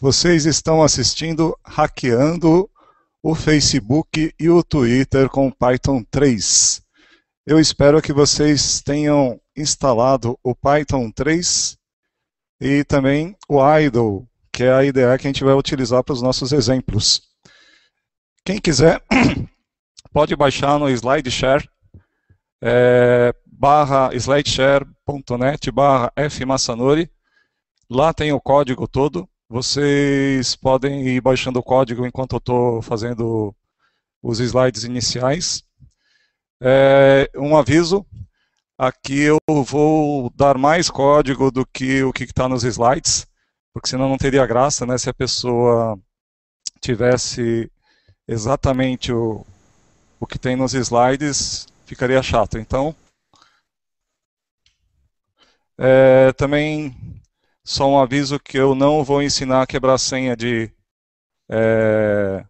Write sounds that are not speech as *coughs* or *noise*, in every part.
Vocês estão assistindo Hackeando o Facebook e o Twitter com Python 3. Eu espero que vocês tenham instalado o Python 3 e também o Idle, que é a IDE que a gente vai utilizar para os nossos exemplos. Quem quiser *coughs* pode baixar no SlideShare, é, barra slideshare.net barra fmassanori. Lá tem o código todo vocês podem ir baixando o código enquanto eu estou fazendo os slides iniciais. É, um aviso, aqui eu vou dar mais código do que o que está nos slides, porque senão não teria graça, né, se a pessoa tivesse exatamente o, o que tem nos slides, ficaria chato. Então, é, também só um aviso que eu não vou ensinar a quebrar senha de é,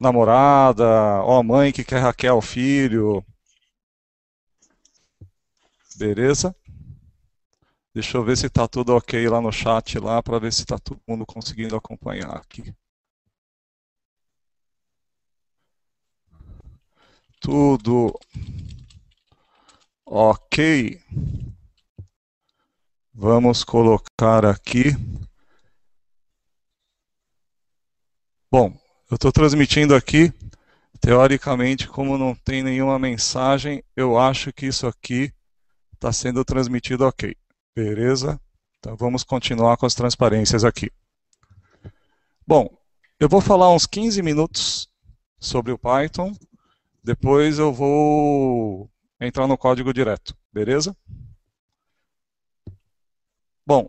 namorada, ó mãe que quer hackear o filho. Beleza? Deixa eu ver se está tudo ok lá no chat lá para ver se está todo mundo conseguindo acompanhar aqui. Tudo ok. Vamos colocar aqui. Bom, eu estou transmitindo aqui. Teoricamente, como não tem nenhuma mensagem, eu acho que isso aqui está sendo transmitido ok. Beleza? Então vamos continuar com as transparências aqui. Bom, eu vou falar uns 15 minutos sobre o Python, depois eu vou entrar no código direto, beleza? Bom,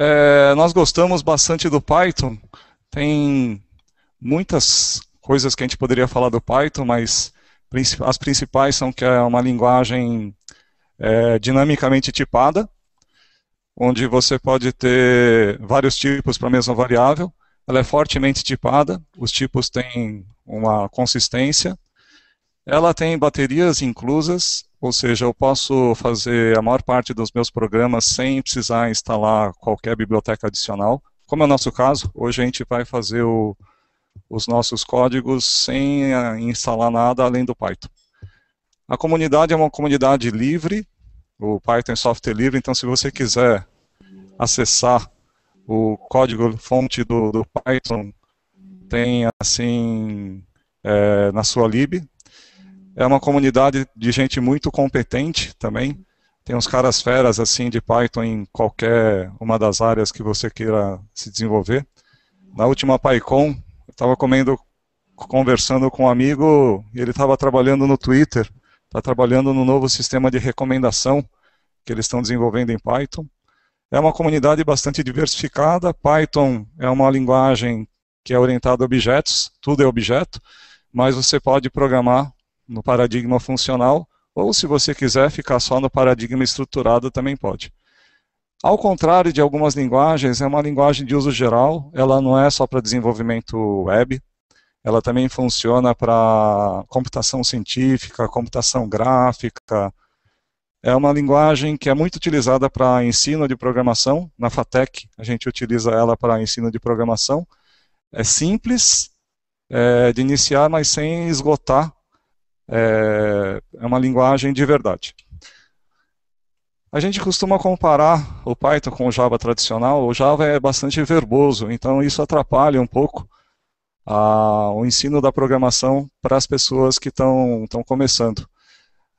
é, nós gostamos bastante do Python. Tem muitas coisas que a gente poderia falar do Python, mas as principais são que é uma linguagem é, dinamicamente tipada, onde você pode ter vários tipos para a mesma variável. Ela é fortemente tipada, os tipos têm uma consistência. Ela tem baterias inclusas ou seja, eu posso fazer a maior parte dos meus programas sem precisar instalar qualquer biblioteca adicional. Como é o nosso caso, hoje a gente vai fazer o, os nossos códigos sem ah, instalar nada além do Python. A comunidade é uma comunidade livre, o Python é software livre, então se você quiser acessar o código fonte do, do Python, tem assim é, na sua lib, é uma comunidade de gente muito competente também. Tem uns caras feras assim de Python em qualquer uma das áreas que você queira se desenvolver. Na última PyCon, eu estava comendo, conversando com um amigo e ele estava trabalhando no Twitter, está trabalhando no novo sistema de recomendação que eles estão desenvolvendo em Python. É uma comunidade bastante diversificada. Python é uma linguagem que é orientada a objetos, tudo é objeto, mas você pode programar no paradigma funcional, ou se você quiser ficar só no paradigma estruturado também pode. Ao contrário de algumas linguagens, é uma linguagem de uso geral, ela não é só para desenvolvimento web, ela também funciona para computação científica, computação gráfica. É uma linguagem que é muito utilizada para ensino de programação, na FATEC a gente utiliza ela para ensino de programação. É simples é, de iniciar, mas sem esgotar é, é uma linguagem de verdade. A gente costuma comparar o Python com o Java tradicional. O Java é bastante verboso, então isso atrapalha um pouco a, o ensino da programação para as pessoas que estão começando.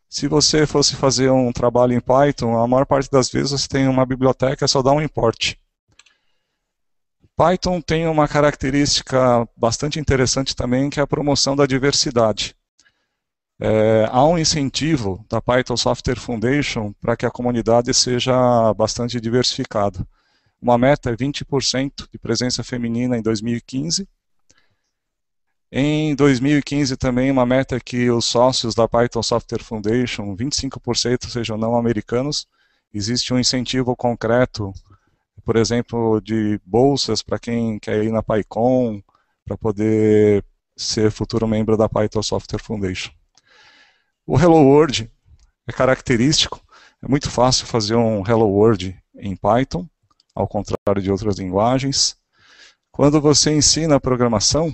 Se você fosse fazer um trabalho em Python, a maior parte das vezes você tem uma biblioteca, só dá um import. Python tem uma característica bastante interessante também, que é a promoção da diversidade é, há um incentivo da Python Software Foundation para que a comunidade seja bastante diversificada. Uma meta é 20% de presença feminina em 2015. Em 2015 também uma meta é que os sócios da Python Software Foundation, 25% sejam não americanos. Existe um incentivo concreto, por exemplo, de bolsas para quem quer ir na PyCon, para poder ser futuro membro da Python Software Foundation. O Hello World é característico, é muito fácil fazer um Hello World em Python, ao contrário de outras linguagens. Quando você ensina a programação,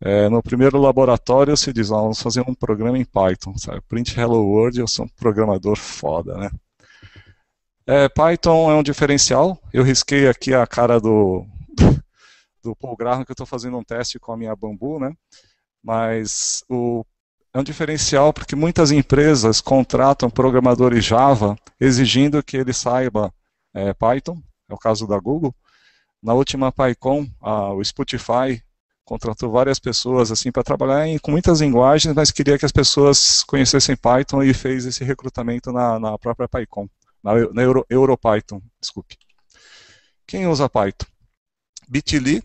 é, no primeiro laboratório se diz, vamos fazer um programa em Python, sabe? print hello world, eu sou um programador foda, né? É, Python é um diferencial, eu risquei aqui a cara do, *laughs* do Paul Graham, que eu estou fazendo um teste com a minha bambu, né? Mas o é um diferencial porque muitas empresas contratam programadores Java exigindo que ele saiba é, Python, é o caso da Google. Na última PyCon, a, o Spotify contratou várias pessoas assim para trabalhar em, com muitas linguagens, mas queria que as pessoas conhecessem Python e fez esse recrutamento na, na própria PyCon, na, na Euro, EuroPython, desculpe. Quem usa Python? Bitly,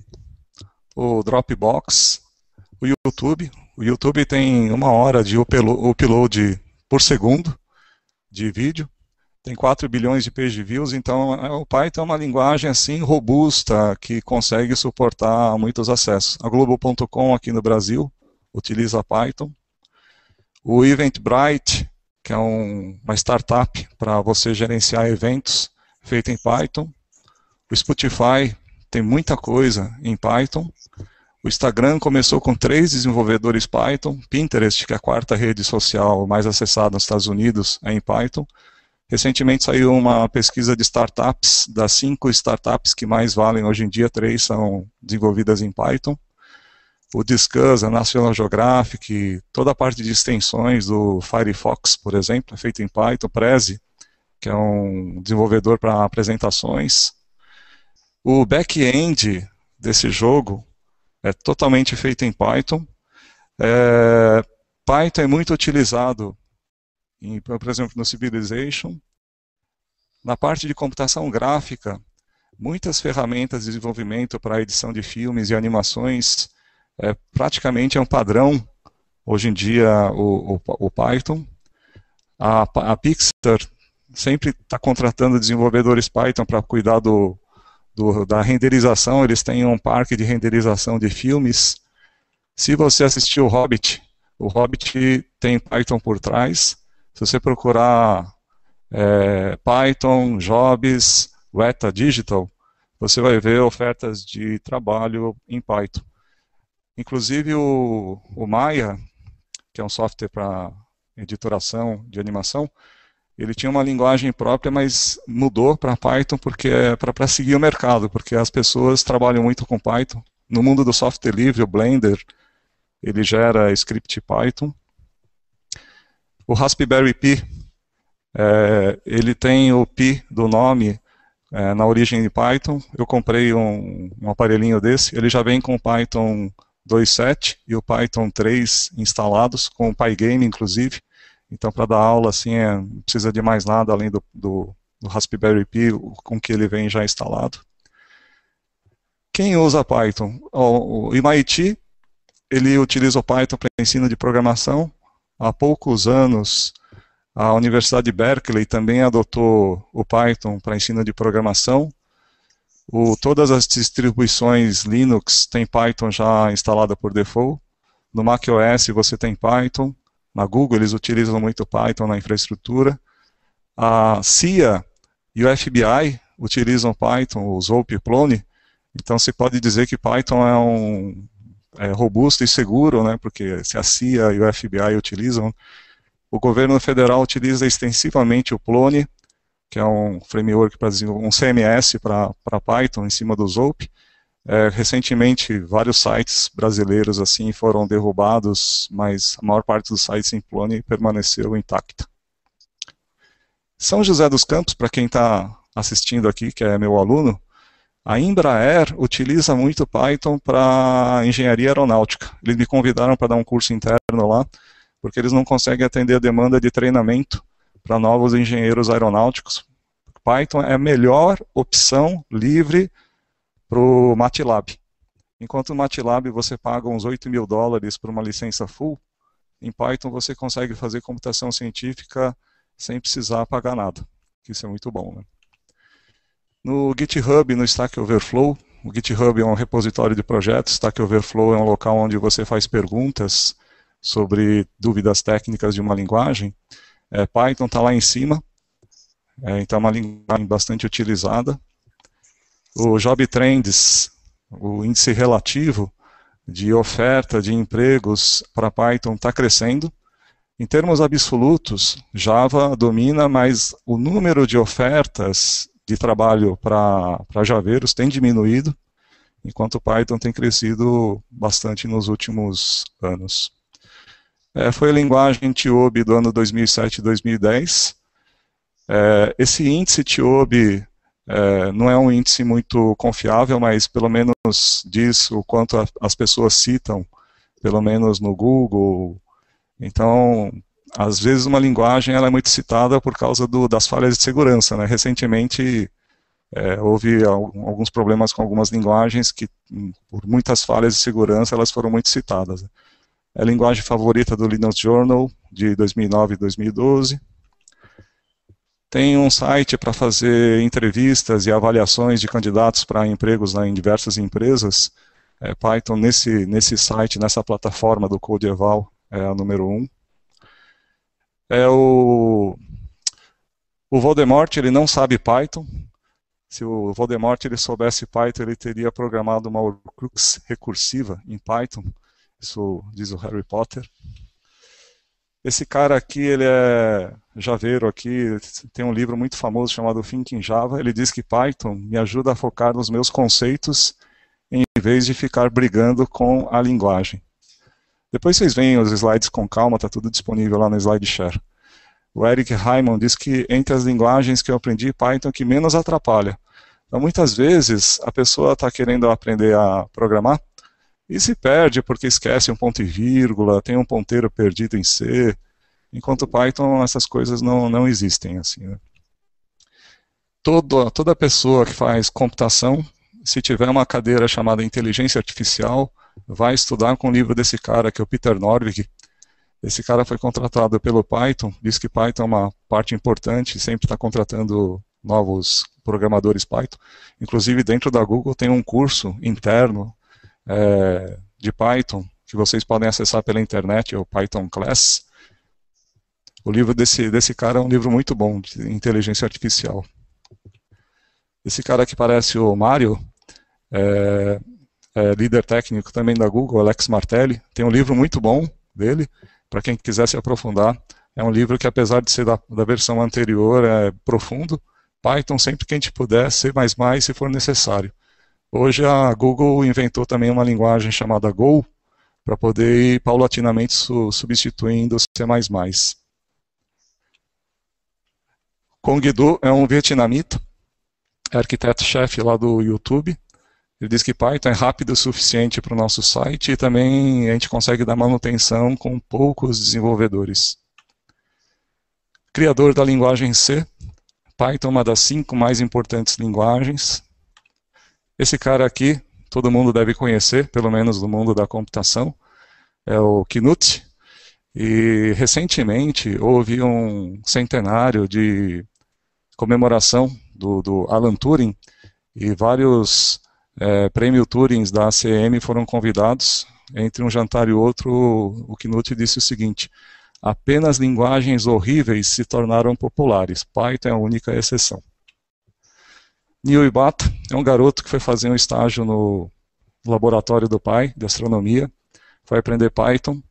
o Dropbox, o YouTube, o YouTube tem uma hora de upload por segundo de vídeo, tem 4 bilhões de page views, então é, o Python é uma linguagem assim robusta que consegue suportar muitos acessos. A Globo.com aqui no Brasil utiliza Python. O Eventbrite, que é um, uma startup para você gerenciar eventos feito em Python. O Spotify tem muita coisa em Python. O Instagram começou com três desenvolvedores Python, Pinterest, que é a quarta rede social mais acessada nos Estados Unidos, é em Python. Recentemente saiu uma pesquisa de startups, das cinco startups que mais valem hoje em dia, três são desenvolvidas em Python. O Discuss, a National Geographic, toda a parte de extensões do Firefox, por exemplo, é feita em Python, Prezi, que é um desenvolvedor para apresentações. O back-end desse jogo é totalmente feito em Python. É, Python é muito utilizado, em, por exemplo, no Civilization. Na parte de computação gráfica, muitas ferramentas de desenvolvimento para edição de filmes e animações é, praticamente é um padrão hoje em dia o, o, o Python. A, a Pixar sempre está contratando desenvolvedores Python para cuidar do, do, da renderização, eles têm um parque de renderização de filmes. Se você assistiu o Hobbit, o Hobbit tem Python por trás. Se você procurar é, Python, Jobs, Weta Digital, você vai ver ofertas de trabalho em Python. Inclusive o, o Maya, que é um software para editoração de animação, ele tinha uma linguagem própria, mas mudou para Python porque é para seguir o mercado, porque as pessoas trabalham muito com Python. No mundo do software livre, o Blender, ele gera script Python. O Raspberry Pi, é, ele tem o Pi do nome é, na origem de Python. Eu comprei um, um aparelhinho desse, ele já vem com o Python 2.7 e o Python 3 instalados, com o Pygame inclusive. Então, para dar aula, assim, é, não precisa de mais nada além do, do, do Raspberry Pi com que ele vem já instalado. Quem usa Python? O, o MIT, ele utiliza o Python para ensino de programação. Há poucos anos, a Universidade de Berkeley também adotou o Python para ensino de programação. O, todas as distribuições Linux têm Python já instalada por default. No macOS você tem Python na Google, eles utilizam muito Python na infraestrutura. A CIA e o FBI utilizam Python, o e o Plone, então se pode dizer que Python é um é robusto e seguro, né, porque se a CIA e o FBI utilizam, o governo federal utiliza extensivamente o Plone, que é um framework para um CMS para Python em cima do Zope, é, recentemente, vários sites brasileiros assim foram derrubados, mas a maior parte dos sites em Plone permaneceu intacta. São José dos Campos, para quem está assistindo aqui, que é meu aluno, a Embraer utiliza muito Python para engenharia aeronáutica. Eles me convidaram para dar um curso interno lá, porque eles não conseguem atender a demanda de treinamento para novos engenheiros aeronáuticos. Python é a melhor opção livre para para o MATLAB. Enquanto o MATLAB você paga uns 8 mil dólares por uma licença full, em Python você consegue fazer computação científica sem precisar pagar nada, isso é muito bom. Né? No GitHub, no Stack Overflow, o GitHub é um repositório de projetos, Stack Overflow é um local onde você faz perguntas sobre dúvidas técnicas de uma linguagem. É, Python está lá em cima, é, então é uma linguagem bastante utilizada o Job Trends, o índice relativo de oferta de empregos para Python está crescendo. Em termos absolutos, Java domina, mas o número de ofertas de trabalho para javeiros tem diminuído, enquanto Python tem crescido bastante nos últimos anos. É, foi a linguagem TIOB do ano 2007 e 2010. É, esse índice TIOB é, não é um índice muito confiável, mas pelo menos diz o quanto a, as pessoas citam, pelo menos no Google. Então, às vezes uma linguagem ela é muito citada por causa do, das falhas de segurança. Né? Recentemente é, houve alguns problemas com algumas linguagens que, por muitas falhas de segurança, elas foram muito citadas. Né? É a linguagem favorita do Linux Journal de 2009 e 2012 tem um site para fazer entrevistas e avaliações de candidatos para empregos né, em diversas empresas. É, Python nesse, nesse site, nessa plataforma do CodeEval é a número 1. Um. É o, o Voldemort ele não sabe Python. Se o Voldemort ele soubesse Python, ele teria programado uma Horcrux recursiva em Python. Isso diz o Harry Potter. Esse cara aqui, ele é javeiro aqui, tem um livro muito famoso chamado Thinking Java, ele diz que Python me ajuda a focar nos meus conceitos em vez de ficar brigando com a linguagem. Depois vocês veem os slides com calma, está tudo disponível lá no SlideShare. O Eric Raymond diz que entre as linguagens que eu aprendi, Python é que menos atrapalha. Então, muitas vezes, a pessoa está querendo aprender a programar e se perde porque esquece um ponto e vírgula, tem um ponteiro perdido em C. Enquanto Python, essas coisas não, não existem. assim. Né? Toda, toda pessoa que faz computação, se tiver uma cadeira chamada inteligência artificial, vai estudar com o livro desse cara, que é o Peter Norvig, esse cara foi contratado pelo Python, diz que Python é uma parte importante, sempre está contratando novos programadores Python. Inclusive, dentro da Google tem um curso interno é, de Python, que vocês podem acessar pela internet, é o Python Class. O livro desse, desse cara é um livro muito bom, de inteligência artificial. Esse cara que parece o Mário, é, é, líder técnico também da Google, Alex Martelli, tem um livro muito bom dele, para quem quiser se aprofundar. É um livro que, apesar de ser da, da versão anterior, é profundo. Python, sempre que a gente puder, C++ se for necessário. Hoje a Google inventou também uma linguagem chamada Go para poder ir paulatinamente su substituindo o C++. Kong Du é um vietnamita, é arquiteto-chefe lá do YouTube. Ele diz que Python é rápido o suficiente para o nosso site e também a gente consegue dar manutenção com poucos desenvolvedores. Criador da linguagem C, Python é uma das cinco mais importantes linguagens, esse cara aqui, todo mundo deve conhecer, pelo menos do mundo da computação, é o Knut. E recentemente houve um centenário de comemoração do, do Alan Turing e vários é, prêmio Turing da ACM foram convidados. Entre um jantar e outro, o Knut disse o seguinte: apenas linguagens horríveis se tornaram populares. Python é a única exceção. Nio Ibata é um garoto que foi fazer um estágio no laboratório do pai, de astronomia, foi aprender Python.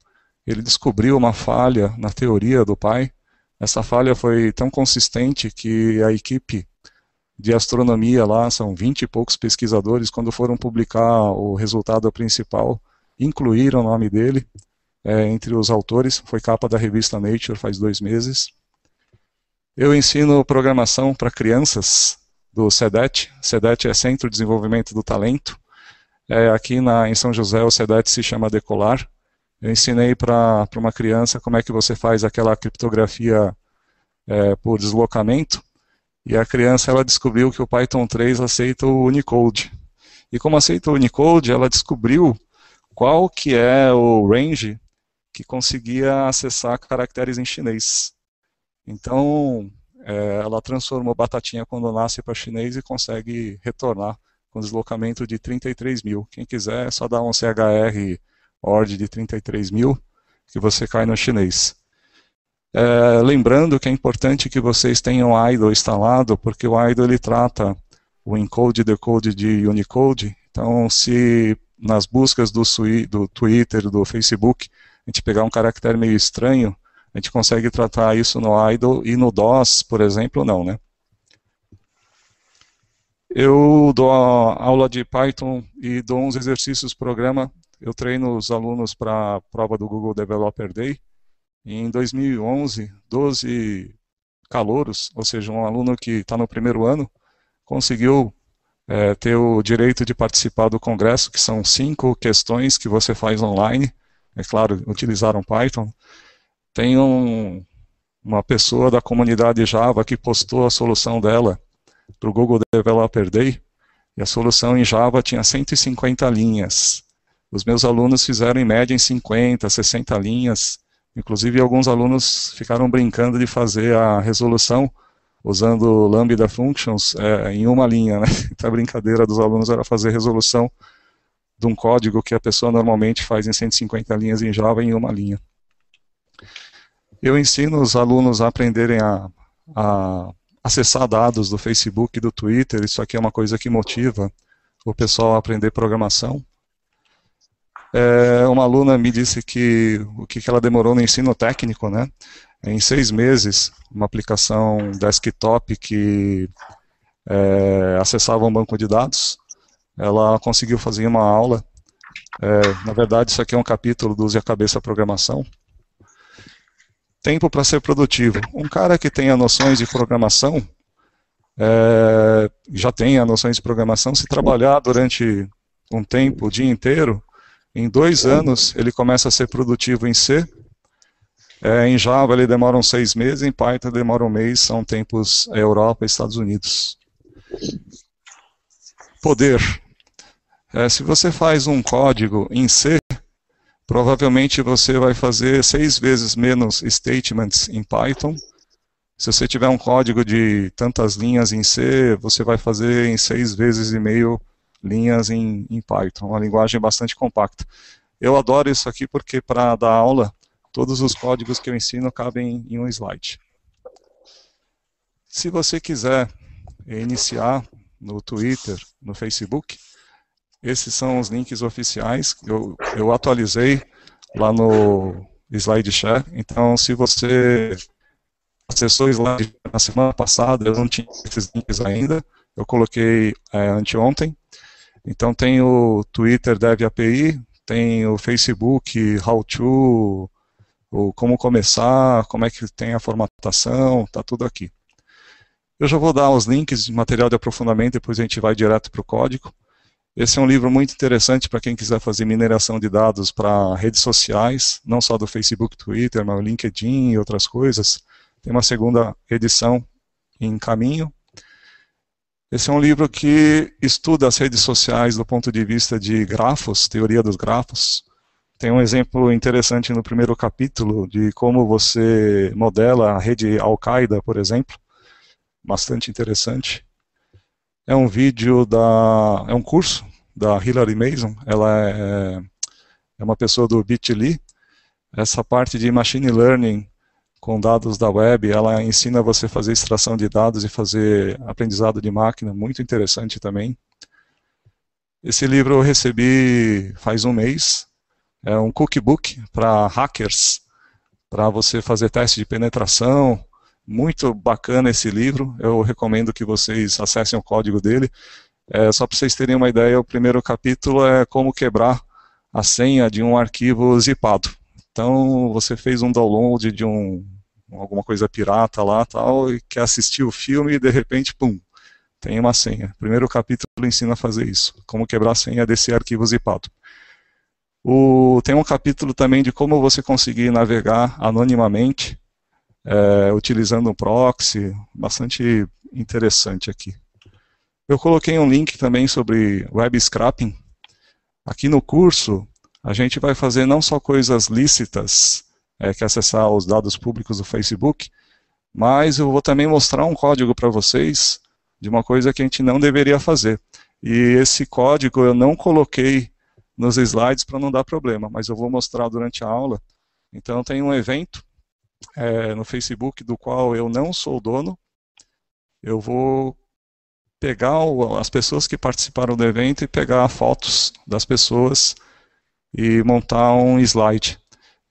Ele descobriu uma falha na teoria do pai. Essa falha foi tão consistente que a equipe de astronomia lá, são 20 e poucos pesquisadores, quando foram publicar o resultado principal, incluíram o nome dele é, entre os autores. Foi capa da revista Nature faz dois meses. Eu ensino programação para crianças do SEDET. SEDET é Centro de Desenvolvimento do Talento. É, aqui na, em São José, o SEDET se chama Decolar. Eu ensinei para uma criança como é que você faz aquela criptografia é, por deslocamento. E a criança ela descobriu que o Python 3 aceita o Unicode. E como aceita o Unicode, ela descobriu qual que é o range que conseguia acessar caracteres em chinês. Então, é, ela transformou batatinha quando nasce para chinês e consegue retornar com deslocamento de 33 mil. Quem quiser, é só dá um CHR ORD de 33 mil que você cai no chinês. É, lembrando que é importante que vocês tenham o IDLE instalado, porque o IDLE ele trata o encode e decode de Unicode. Então, se nas buscas do, do Twitter, do Facebook, a gente pegar um caractere meio estranho, a gente consegue tratar isso no idle e no DOS, por exemplo, não, né? Eu dou aula de Python e dou uns exercícios programa. Eu treino os alunos para a prova do Google Developer Day. Em 2011, 12 calouros, ou seja, um aluno que está no primeiro ano, conseguiu é, ter o direito de participar do congresso, que são cinco questões que você faz online. É claro, utilizaram Python. Tem um, uma pessoa da comunidade Java que postou a solução dela para o Google Developer Day, e a solução em Java tinha 150 linhas. Os meus alunos fizeram em média em 50, 60 linhas, inclusive alguns alunos ficaram brincando de fazer a resolução usando Lambda Functions é, em uma linha. Né? *laughs* Então a brincadeira dos alunos era fazer resolução de um código que a pessoa normalmente faz em 150 linhas em Java em uma linha. Eu ensino os alunos a aprenderem a, a acessar dados do Facebook e do Twitter. Isso aqui é uma coisa que motiva o pessoal a aprender programação. É, uma aluna me disse que o que ela demorou no ensino técnico, né? Em seis meses, uma aplicação desktop que é, acessava um banco de dados, ela conseguiu fazer uma aula. É, na verdade, isso aqui é um capítulo do Use a Cabeça Programação tempo para ser produtivo. Um cara que tenha noções de programação, é, já tenha noções de programação, se trabalhar durante um tempo, o dia inteiro, em dois anos ele começa a ser produtivo em C, é, em Java ele demora uns seis meses, em Python demora um mês, são tempos é, Europa e Estados Unidos. Poder. É, se você faz um código em C, Provavelmente você vai fazer seis vezes menos statements em Python. Se você tiver um código de tantas linhas em C, você vai fazer em seis vezes e meio linhas em, em Python. Uma linguagem bastante compacta. Eu adoro isso aqui porque para dar aula, todos os códigos que eu ensino cabem em um slide. Se você quiser iniciar no Twitter, no Facebook, esses são os links oficiais que eu, eu atualizei lá no SlideShare. Então, se você acessou o slide na semana passada, eu não tinha esses links ainda, eu coloquei é, anteontem. Então, tem o Twitter Dev API, tem o Facebook, How To, o como começar, como é que tem a formatação, está tudo aqui. Eu já vou dar os links de material de aprofundamento, depois a gente vai direto para o código. Esse é um livro muito interessante para quem quiser fazer mineração de dados para redes sociais, não só do Facebook, Twitter, mas LinkedIn e outras coisas. Tem uma segunda edição em caminho. Esse é um livro que estuda as redes sociais do ponto de vista de grafos, teoria dos grafos. Tem um exemplo interessante no primeiro capítulo de como você modela a rede Al-Qaeda, por exemplo. Bastante interessante. É um vídeo da. É um curso da Hilary Mason. Ela é, é uma pessoa do Bitly. Essa parte de machine learning com dados da web, ela ensina você a fazer extração de dados e fazer aprendizado de máquina, muito interessante também. Esse livro eu recebi faz um mês, é um cookbook para hackers, para você fazer teste de penetração, muito bacana esse livro, eu recomendo que vocês acessem o código dele. É, só para vocês terem uma ideia, o primeiro capítulo é como quebrar a senha de um arquivo zipado. Então, você fez um download de um, alguma coisa pirata lá tal, e quer assistir o filme e de repente, pum, tem uma senha. O primeiro capítulo ensina a fazer isso, como quebrar a senha desse arquivo zipado. O, tem um capítulo também de como você conseguir navegar anonimamente é, utilizando um proxy, bastante interessante aqui. Eu coloquei um link também sobre web scrapping. Aqui no curso, a gente vai fazer não só coisas lícitas, é, que é acessar os dados públicos do Facebook, mas eu vou também mostrar um código para vocês de uma coisa que a gente não deveria fazer. E esse código eu não coloquei nos slides para não dar problema, mas eu vou mostrar durante a aula. Então tem um evento é, no Facebook, do qual eu não sou dono. Eu vou pegar o, as pessoas que participaram do evento e pegar fotos das pessoas e montar um slide.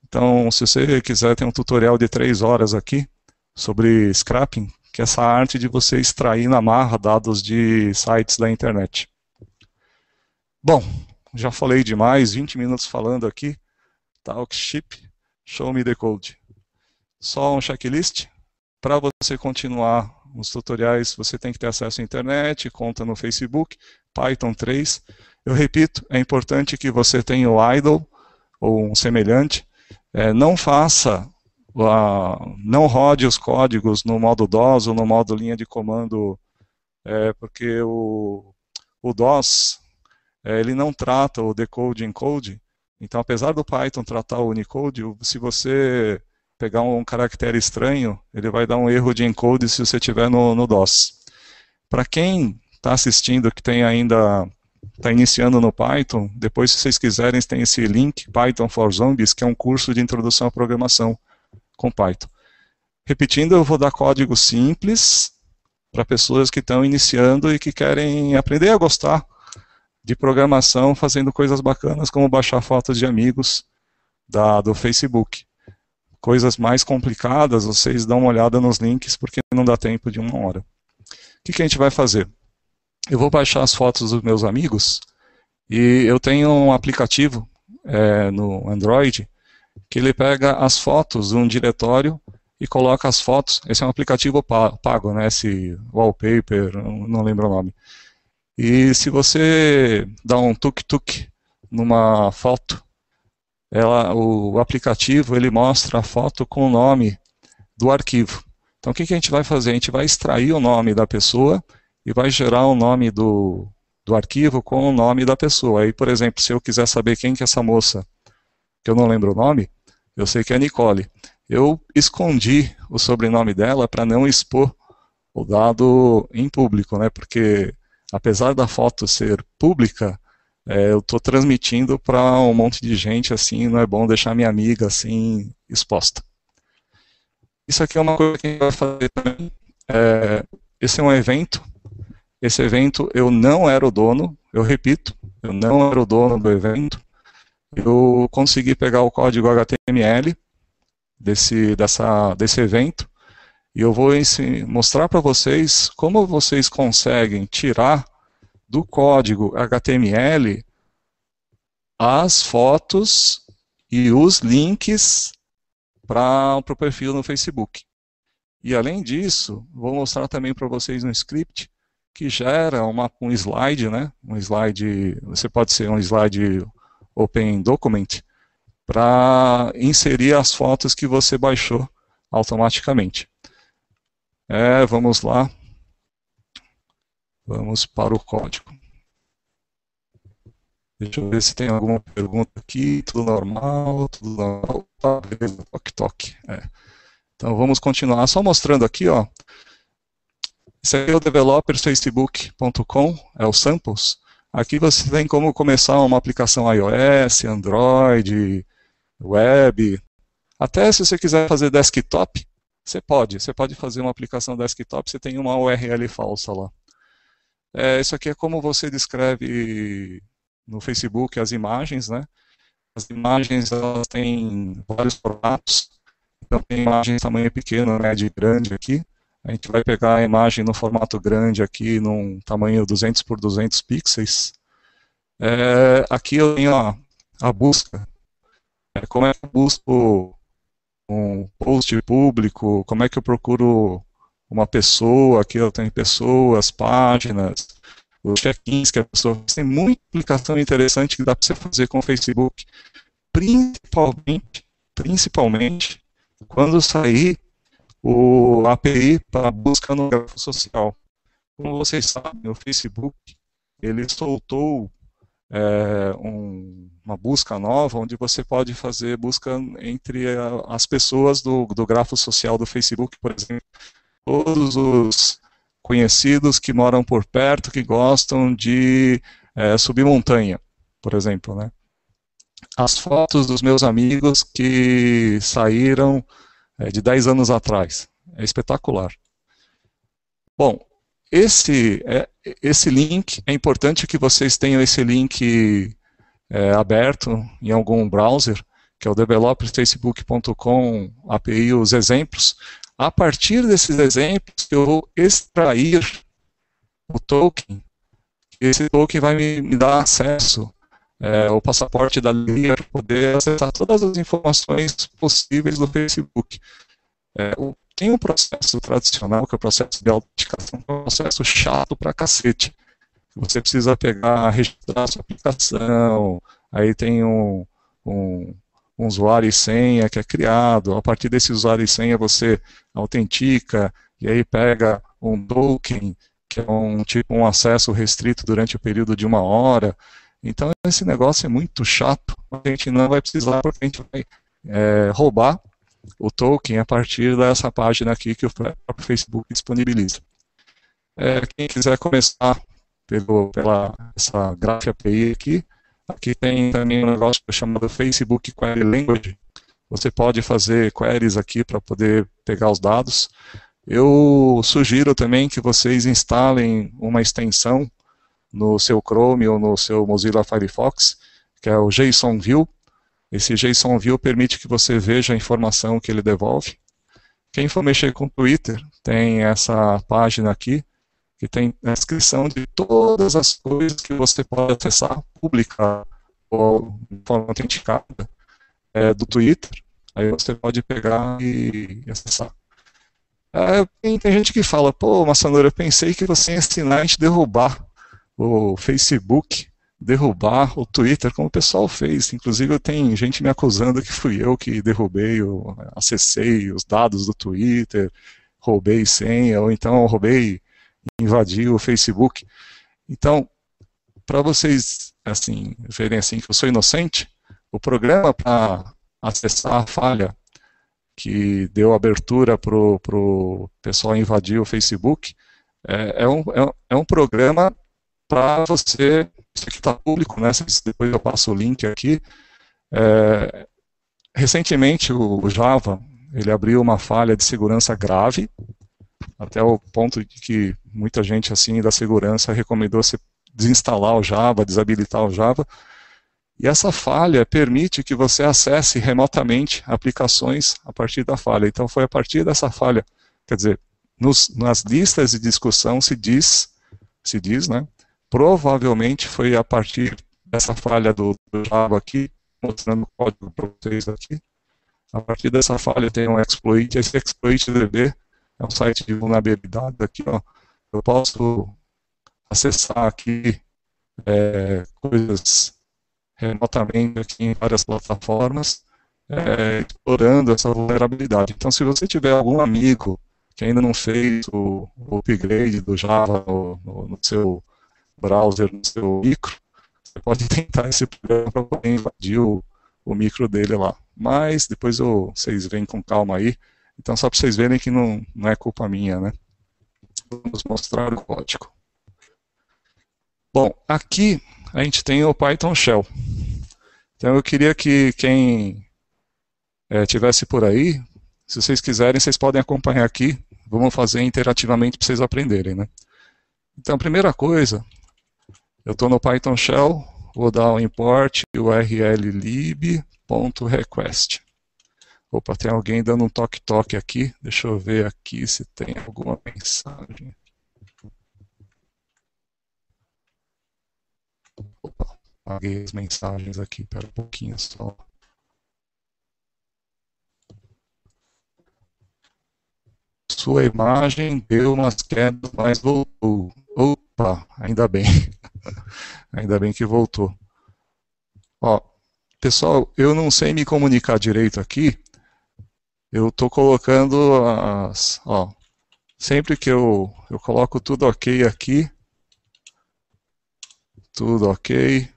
Então, se você quiser, tem um tutorial de três horas aqui sobre scrapping, que é essa arte de você extrair na marra dados de sites da internet. Bom, já falei demais, 20 minutos falando aqui. Talk Chip, show me the code só um checklist. Para você continuar os tutoriais, você tem que ter acesso à internet, conta no Facebook, Python 3. Eu repito, é importante que você tenha o idle ou um semelhante. É, não faça, ah, não rode os códigos no modo DOS ou no modo linha de comando, é, porque o, o DOS é, ele não trata o decode e encode. Então, apesar do Python tratar o Unicode, se você pegar um caractere estranho, ele vai dar um erro de encode se você tiver no, no DOS. Para quem está assistindo que tem ainda está iniciando no Python, depois se vocês quiserem tem esse link Python for Zombies, que é um curso de introdução à programação com Python. Repetindo, eu vou dar código simples para pessoas que estão iniciando e que querem aprender a gostar de programação fazendo coisas bacanas como baixar fotos de amigos da, do Facebook coisas mais complicadas, vocês dão uma olhada nos links, porque não dá tempo de uma hora. O que, que a gente vai fazer? Eu vou baixar as fotos dos meus amigos, e eu tenho um aplicativo é, no Android que ele pega as fotos de um diretório e coloca as fotos. Esse é um aplicativo pago, né? Esse wallpaper, não lembro o nome. E se você dá um tuk-tuk numa foto ela, o aplicativo ele mostra a foto com o nome do arquivo. Então, o que, que a gente vai fazer? A gente vai extrair o nome da pessoa e vai gerar o nome do, do arquivo com o nome da pessoa. Aí, por exemplo, se eu quiser saber quem que é essa moça, que eu não lembro o nome, eu sei que é Nicole. Eu escondi o sobrenome dela para não expor o dado em público, né? Porque apesar da foto ser pública, é, eu estou transmitindo para um monte de gente assim, não é bom deixar minha amiga assim exposta. Isso aqui é uma coisa que a gente vai fazer também. É, esse é um evento. Esse evento eu não era o dono, eu repito, eu não era o dono do evento. Eu consegui pegar o código HTML desse, dessa, desse evento e eu vou mostrar para vocês como vocês conseguem tirar do código HTML as fotos e os links para o perfil no Facebook. E além disso, vou mostrar também para vocês um script que gera uma, um slide, né? Um slide, você pode ser um slide Open Document para inserir as fotos que você baixou automaticamente. É, vamos lá, Vamos para o código. Deixa eu ver se tem alguma pergunta aqui. Tudo normal, tudo normal. Tá, beleza, toque, toque. É. Então vamos continuar. Só mostrando aqui, ó. Esse aqui é o developersfacebook.com, é o Samples. Aqui você tem como começar uma aplicação iOS, Android, web. Até se você quiser fazer desktop, você pode. Você pode fazer uma aplicação desktop, você tem uma URL falsa lá. É, isso aqui é como você descreve no Facebook as imagens, né? As imagens elas têm vários formatos. Então tem imagem de tamanho pequeno, médio né, e grande aqui. A gente vai pegar a imagem no formato grande aqui, num tamanho 200 por 200 pixels. É, aqui eu tenho a, a busca. É, como é que eu busco um post público? Como é que eu procuro uma pessoa, aqui eu tenho pessoas, páginas, os check-ins que a pessoa faz. Tem muita aplicação interessante que dá para você fazer com o Facebook. Principalmente, principalmente, quando sair o API para busca no grafo social. Como vocês sabem, o Facebook ele soltou é, um, uma busca nova onde você pode fazer busca entre a, as pessoas do, do grafo social do Facebook, por exemplo todos os conhecidos que moram por perto, que gostam de é, subir montanha, por exemplo, né? As fotos dos meus amigos que saíram é, de 10 anos atrás. É espetacular. Bom, esse, é, esse link, é importante que vocês tenham esse link é, aberto em algum browser, que é o developerfacebook.com API os exemplos, a partir desses exemplos, eu vou extrair o token. Esse token vai me, dar acesso é, ao passaporte da linha para poder acessar todas as informações possíveis do Facebook. É, o, tem um processo tradicional, que é o processo de autenticação, que é um processo chato pra cacete. Você precisa pegar, registrar a sua aplicação, aí tem um, um um usuário e senha que é criado, a partir desse usuário e senha você autentica, e aí pega um token, que é um tipo um acesso restrito durante o período de uma hora. Então esse negócio é muito chato, a gente não vai precisar porque a gente vai é, roubar o token a partir dessa página aqui que o próprio Facebook disponibiliza. É, quem quiser começar pelo, pela essa Graph API aqui, Aqui tem também um negócio é chamado Facebook Query Language. Você pode fazer queries aqui para poder pegar os dados. Eu sugiro também que vocês instalem uma extensão no seu Chrome ou no seu Mozilla Firefox, que é o JSON View. Esse JSON View permite que você veja a informação que ele devolve. Quem for mexer com o Twitter tem essa página aqui, e tem a descrição de todas as coisas que você pode acessar, publicar ou de forma autenticada é, do Twitter. Aí você pode pegar e, acessar. É, tem, tem, gente que fala, pô, Massanura, eu pensei que você ia ensinar a gente derrubar o Facebook, derrubar o Twitter, como o pessoal fez. Inclusive, tem gente me acusando que fui eu que derrubei, o, acessei os dados do Twitter, roubei senha, ou então roubei invadir o Facebook. Então, para vocês assim verem assim que eu sou inocente, o programa para acessar a falha que deu abertura para o pessoal invadir o Facebook é, é, um, é um é programa para você, isso aqui está público, né? Depois eu passo o link aqui. É, recentemente o Java ele abriu uma falha de segurança grave até o ponto de que muita gente assim da segurança recomendou você desinstalar o Java, desabilitar o Java. E essa falha permite que você acesse remotamente aplicações a partir da falha. Então foi a partir dessa falha, quer dizer, nos, nas listas de discussão se diz, se diz, né? Provavelmente foi a partir dessa falha do, do Java aqui, mostrando o código para vocês aqui. A partir dessa falha tem um exploit, esse exploit DB é um site de vulnerabilidade aqui, ó, eu posso acessar aqui é, coisas remotamente aqui em várias plataformas, é, explorando essa vulnerabilidade. Então, se você tiver algum amigo que ainda não fez o, upgrade do Java no, no, no, seu browser, no seu micro, você pode *laughs* tentar esse programa para poder invadir o, o micro dele lá. Mas depois eu, vocês vêm com calma aí. Então, só para vocês verem que não, não é culpa minha, né? Vamos mostrar o código. Bom, aqui a gente tem o Python Shell. Então, eu queria que quem é, tivesse por aí, se vocês quiserem, vocês podem acompanhar aqui. Vamos fazer interativamente para vocês aprenderem, né? Então, primeira coisa, eu estou no Python Shell, vou dar o import urllib.request. Opa, tem alguém dando um toque-toque aqui. Deixa eu ver aqui se tem alguma mensagem. Opa, apaguei as mensagens aqui. Espera um pouquinho só. Sua imagem deu umas quedas, mas voltou. Opa, ainda bem. *laughs* ainda bem que voltou. Ó, pessoal, eu não sei me comunicar direito aqui eu estou colocando as. Ó, sempre que eu, eu coloco tudo ok aqui, tudo ok,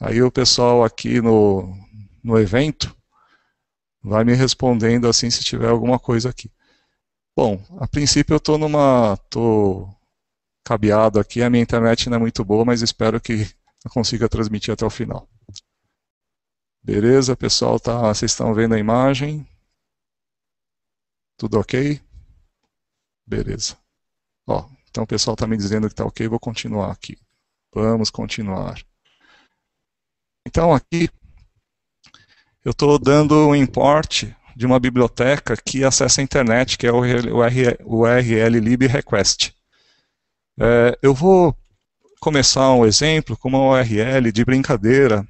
aí o pessoal aqui no, no evento vai me respondendo assim se tiver alguma coisa aqui. Bom, a princípio eu estou numa. Tô cabeado aqui, a minha internet não é muito boa, mas espero que eu consiga transmitir até o final. Beleza, pessoal, tá, vocês estão vendo a imagem? Tudo ok? Beleza. Ó, então o pessoal está me dizendo que está ok, vou continuar aqui. Vamos continuar. Então aqui eu estou dando um import de uma biblioteca que acessa a internet, que é o URL lib request. É, eu vou começar um exemplo com uma URL de brincadeira,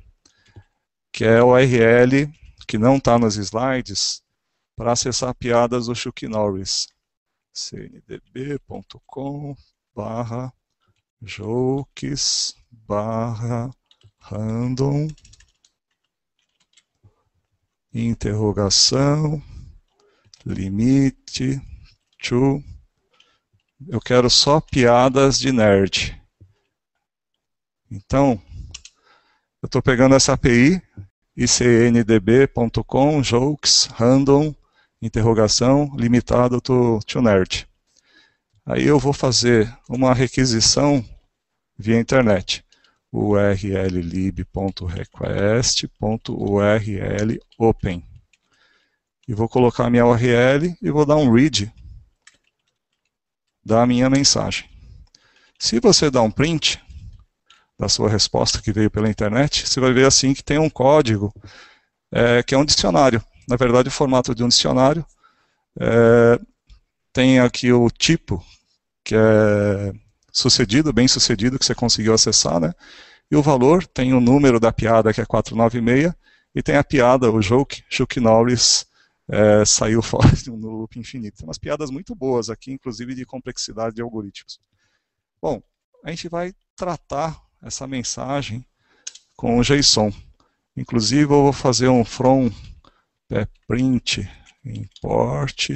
que é a URL que não está nos slides, para acessar piadas do Chuck Norris. cndb.com barra jokes barra random interrogação limite to eu quero só piadas de nerd. Então, eu estou pegando essa API, icndb.com, jokes, random, interrogação limitado to, to nerd. Aí eu vou fazer uma requisição via internet urllib.request.urlopen e vou colocar minha URL e vou dar um read da minha mensagem. Se você dá um print da sua resposta que veio pela internet, você vai ver assim que tem um código é, que é um dicionário na verdade, o formato de um dicionário. É, tem aqui o tipo, que é sucedido, bem sucedido, que você conseguiu acessar, né? E o valor tem o número da piada, que é 496, e tem a piada, o joke, Chuck Norris é, saiu *laughs* fora de um loop infinito. Tem umas piadas muito boas aqui, inclusive de complexidade de algoritmos. Bom, a gente vai tratar essa mensagem com o JSON. Inclusive, eu vou fazer um from é print, import,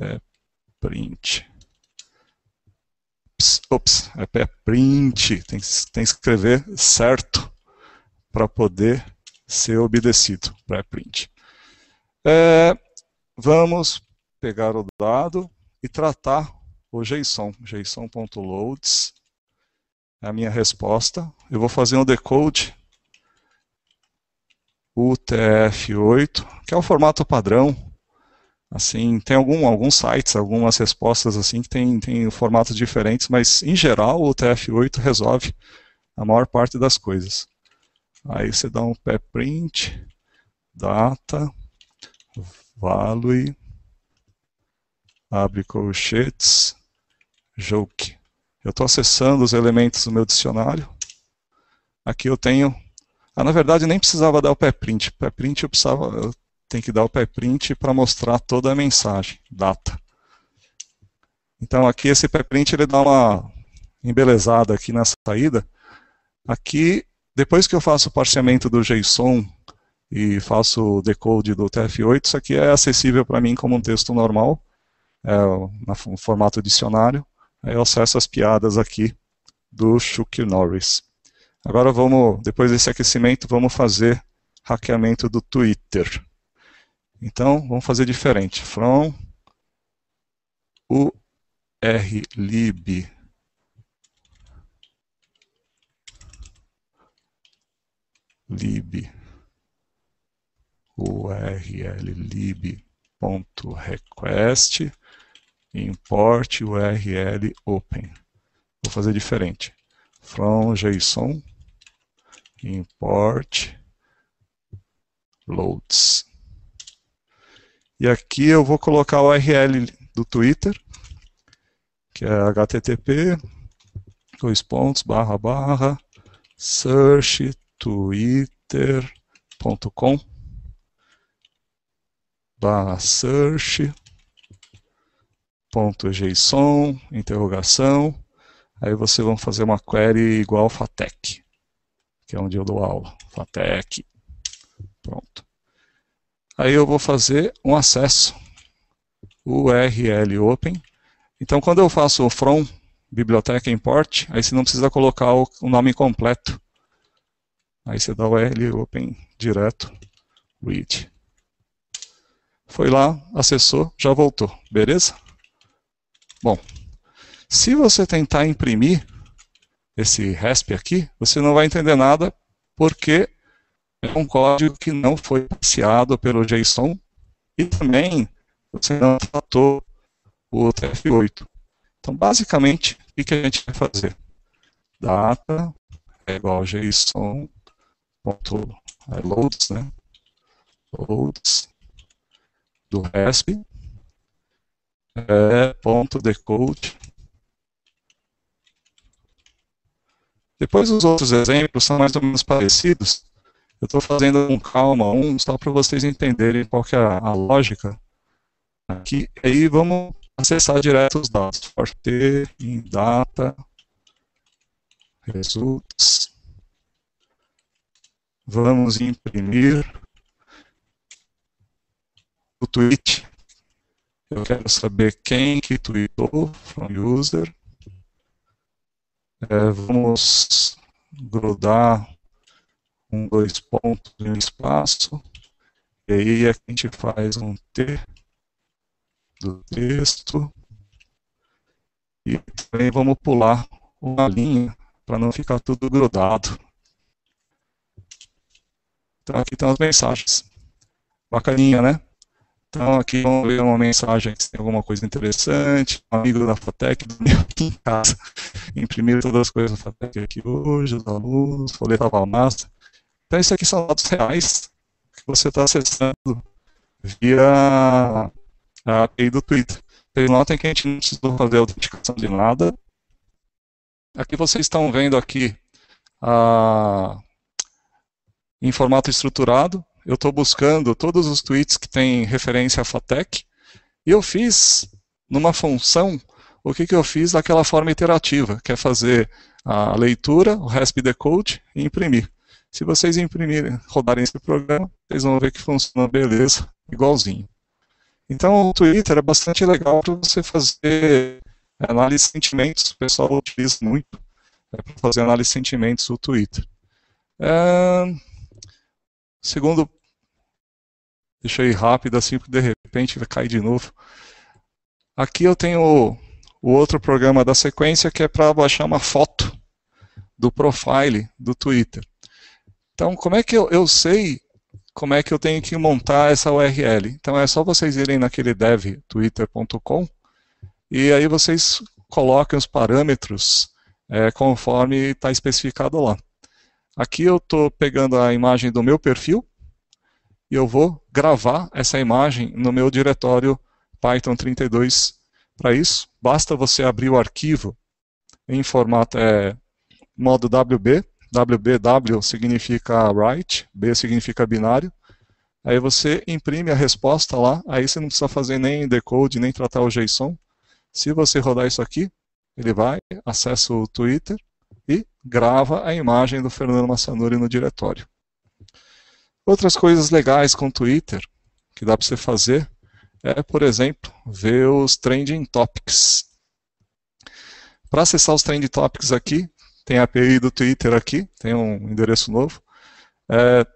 é print. Ops, é print, tem, tem que escrever certo para poder ser obedecido, pré-print. É, vamos pegar o dado e tratar o JSON, json.loads, é a minha resposta. Eu vou fazer um decode UTF-8, que é o formato padrão. Assim, tem algum, alguns sites, algumas respostas assim que tem, tem formatos diferentes, mas em geral o UTF-8 resolve a maior parte das coisas. Aí você dá um pé print, data, value, abre colchetes, joke. Eu estou acessando os elementos do meu dicionário. Aqui eu tenho ah, na verdade, nem precisava dar o pé print Pé print eu precisava, eu tenho que dar o pé print para mostrar toda a mensagem, data. Então aqui esse pé print ele dá uma embelezada aqui na saída. Aqui, depois que eu faço o parciamento do JSON e faço o decode do TF8, isso aqui é acessível para mim como um texto normal, é, no formato dicionário. Aí eu acesso as piadas aqui do Chuck Norris. Agora vamos, depois desse aquecimento, vamos fazer hackeamento do Twitter. Então, vamos fazer diferente. From o rlib lib urllib.request import url open. Vou fazer diferente. From json import loads. E aqui eu vou colocar o URL do Twitter, que é http dois pontos barra barra search twitter.com barra search ponto json interrogação aí vocês vão fazer uma query igual fatec que é onde eu dou aula. fatec, Pronto. Aí eu vou fazer um acesso URL open. Então, quando eu faço o from biblioteca import, aí você não precisa colocar o, nome completo. Aí você dá o URL open direto read. Foi lá, acessou, já voltou. Beleza? Bom, se você tentar imprimir, esse RESP aqui, você não vai entender nada porque é um código que não foi passeado pelo JSON e também você não tratou o TF8. Então, basicamente, o que a gente vai fazer? Data é igual a json.loads, né? Loads do RESP é, ponto decode Depois os outros exemplos são mais ou menos parecidos. Eu estou fazendo com um calma um só para vocês entenderem qual que é a lógica. Aqui, aí vamos acessar direto os dados. For t em data results. Vamos imprimir o tweet. Eu quero saber quem que tweetou from user. É, vamos grudar um, dois pontos em um espaço, e aí a gente faz um T do texto, e também vamos pular uma linha para não ficar tudo grudado. Então aqui estão as mensagens. Bacaninha, né? Então aqui vamos ver uma mensagem se tem alguma coisa interessante. Um amigo da FATEC dormiu aqui em casa. *laughs* Imprimiram todas as coisas da FATEC aqui hoje, os alunos, falei da massa. Então isso aqui são dados reais que você está acessando via a API do Twitter. Vocês notem que a gente não precisou fazer autenticação de nada. Aqui vocês estão vendo aqui a, em formato estruturado eu estou buscando todos os tweets que têm referência à FATEC, e eu fiz, numa função, o que, que eu fiz daquela forma iterativa, que é fazer a leitura, o RESP decode e imprimir. Se vocês imprimirem, rodarem esse programa, vocês vão ver que funciona beleza, igualzinho. Então, o Twitter é bastante legal para você fazer é, análise de sentimentos. O pessoal utiliza muito é, para fazer análise de sentimentos o Twitter. É... Segundo, deixa eu ir rápido assim, porque de repente vai cair de novo. Aqui eu tenho o, o outro programa da sequência que é para baixar uma foto do profile do Twitter. Então, como é que eu, eu sei como é que eu tenho que montar essa URL? Então, é só vocês irem naquele devtwitter.com e aí vocês coloquem os parâmetros é, conforme está especificado lá. Aqui eu estou pegando a imagem do meu perfil e eu vou gravar essa imagem no meu diretório Python 32. Para isso, basta você abrir o arquivo em formato é, modo WB. WBW significa write, B significa binário. Aí você imprime a resposta lá, aí você não precisa fazer nem decode, nem tratar o JSON. Se você rodar isso aqui, ele vai, acessa o Twitter, e grava a imagem do Fernando Massanuri no diretório. Outras coisas legais com o Twitter que dá para você fazer é, por exemplo, ver os trending topics. Para acessar os trending topics aqui, tem a API do Twitter aqui, tem um endereço novo. É,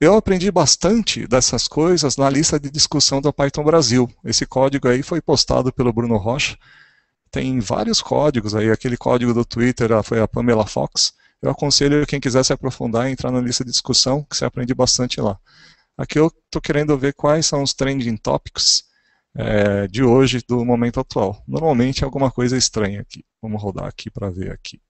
eu aprendi bastante dessas coisas na lista de discussão da Python Brasil. Esse código aí foi postado pelo Bruno Rocha tem vários códigos aí, aquele código do Twitter ah, foi a Pamela Fox. Eu aconselho quem quiser se aprofundar entrar na lista de discussão, que você aprende bastante lá. Aqui eu estou querendo ver quais são os trending topics é, de hoje, do momento atual. Normalmente alguma coisa estranha aqui. Vamos rodar aqui para ver aqui.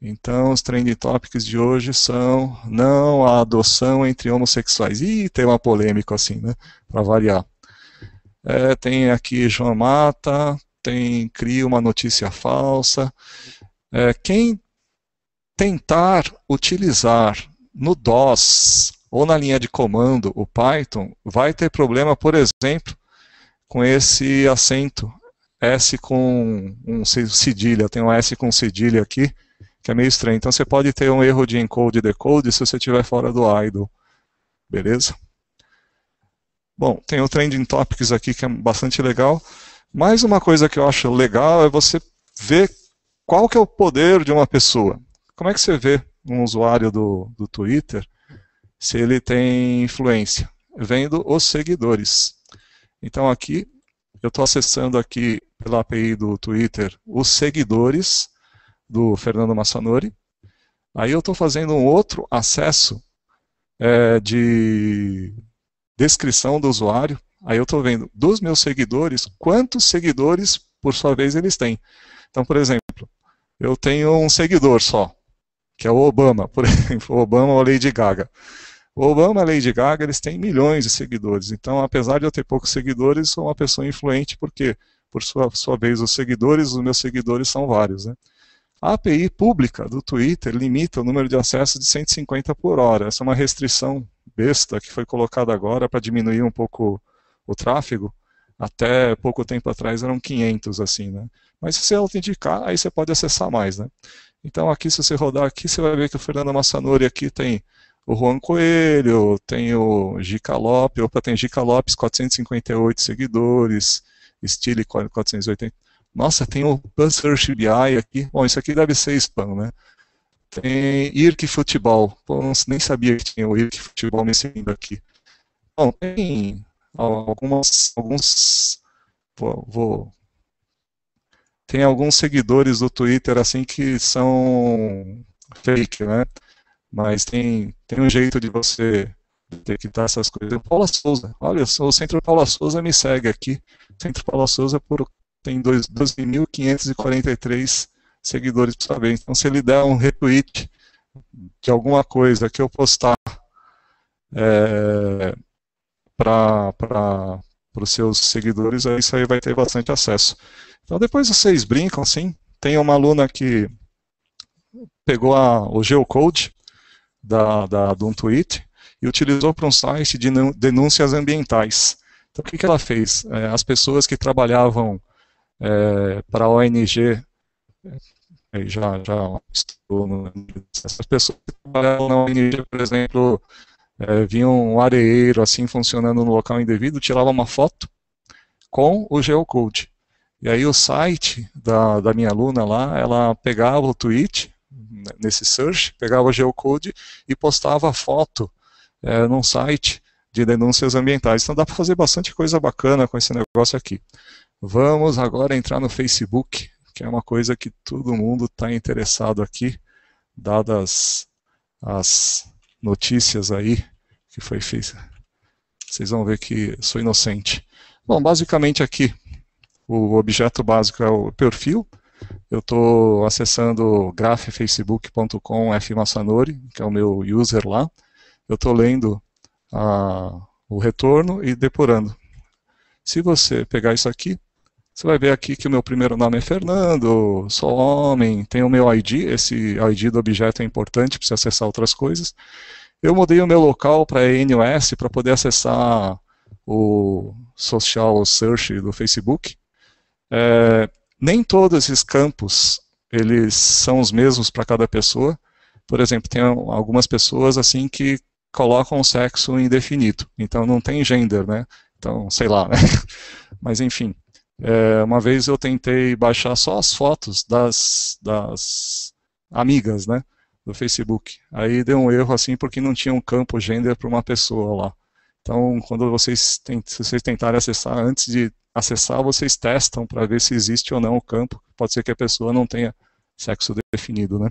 Então, os trending topics de hoje são não a adoção entre homossexuais. e tem uma polêmica assim, né? Para variar. É, tem aqui João Mata, tem cria uma notícia falsa. É, quem tentar utilizar no DOS ou na linha de comando o Python vai ter problema, por exemplo, com esse acento S com um cedilha, tem um S com cedilha aqui, que é meio estranho. Então você pode ter um erro de encode e decode se você estiver fora do idle. Beleza? Bom, tem o Trending Topics aqui que é bastante legal. Mais uma coisa que eu acho legal é você ver qual que é o poder de uma pessoa. Como é que você vê um usuário do, do Twitter se ele tem influência? Vendo os seguidores. Então aqui, eu estou acessando aqui pela API do Twitter os seguidores do Fernando Massanori. Aí eu estou fazendo um outro acesso é, de descrição do usuário Aí eu estou vendo dos meus seguidores, quantos seguidores, por sua vez, eles têm. Então, por exemplo, eu tenho um seguidor só, que é o Obama, por *laughs* exemplo, Obama ou Lady Gaga. O Obama e a Lady Gaga, eles têm milhões de seguidores. Então, apesar de eu ter poucos seguidores, sou uma pessoa influente, porque, por sua, sua vez, os seguidores, os meus seguidores são vários. Né? A API pública do Twitter limita o número de acessos de 150 por hora. Essa é uma restrição besta que foi colocada agora para diminuir um pouco o tráfego, até pouco tempo atrás eram 500 assim, né? Mas se você autenticar, aí você pode acessar mais, né? Então aqui se você rodar aqui, você vai ver que o Fernando Massanori aqui tem o Juan Coelho, tem o Gica Lopes, opa, tem Gica Lopes 458 seguidores, Stile 480. Nossa, tem o Panzer BI aqui. Bom, isso aqui deve ser spam, né? Tem IRC Futebol. Pô, nem sabia que tinha o IRC Futebol nesse mundo aqui. Bom, tem algumas, alguns, vou, vou, tem alguns seguidores do Twitter assim que são fake, né? Mas tem, tem um jeito de você detectar essas coisas. Paula Souza, olha, o Centro Paula Souza me segue aqui. Centro Paula Souza por, tem 12.543 seguidores para saber. Então, se ele der um retweet de alguma coisa que eu postar é, para os seus seguidores, aí isso aí vai ter bastante acesso. Então depois vocês brincam, sim. Tem uma aluna que pegou a, o geocode da, da, de um tweet e utilizou para um site de denúncias ambientais. Então o que, que ela fez? É, as pessoas que trabalhavam é, para a ONG é, já, já estou no, as pessoas que trabalhavam na ONG, por exemplo, é, vinha um areeiro assim funcionando no local indevido, tirava uma foto com o geocode. E aí o site da, da minha aluna lá, ela pegava o tweet né, nesse search, pegava o geocode e postava a foto é, num site de denúncias ambientais. Então dá para fazer bastante coisa bacana com esse negócio aqui. Vamos agora entrar no Facebook, que é uma coisa que todo mundo está interessado aqui, dadas as notícias aí que foi feita. Vocês vão ver que sou inocente. Bom, basicamente aqui, o objeto básico é o perfil. Eu estou acessando graphfacebookcom fmassanori, que é o meu user lá. Eu estou lendo ah, o retorno e depurando. Se você pegar isso aqui, você vai ver aqui que o meu primeiro nome é Fernando, sou homem, tenho o meu ID, esse ID do objeto é importante para você acessar outras coisas. Eu mudei o meu local para NOS para poder acessar o social search do Facebook. É, nem todos esses campos eles são os mesmos para cada pessoa. Por exemplo, tem algumas pessoas assim que colocam o sexo indefinido, então não tem gender, né? Então, sei lá, né? *laughs* Mas enfim. É, uma vez eu tentei baixar só as fotos das, das amigas, né? Do Facebook. Aí deu um erro assim porque não tinha um campo gender para uma pessoa lá. Então, quando vocês, tent, se vocês tentarem acessar, antes de acessar, vocês testam para ver se existe ou não o campo. Pode ser que a pessoa não tenha sexo definido, né?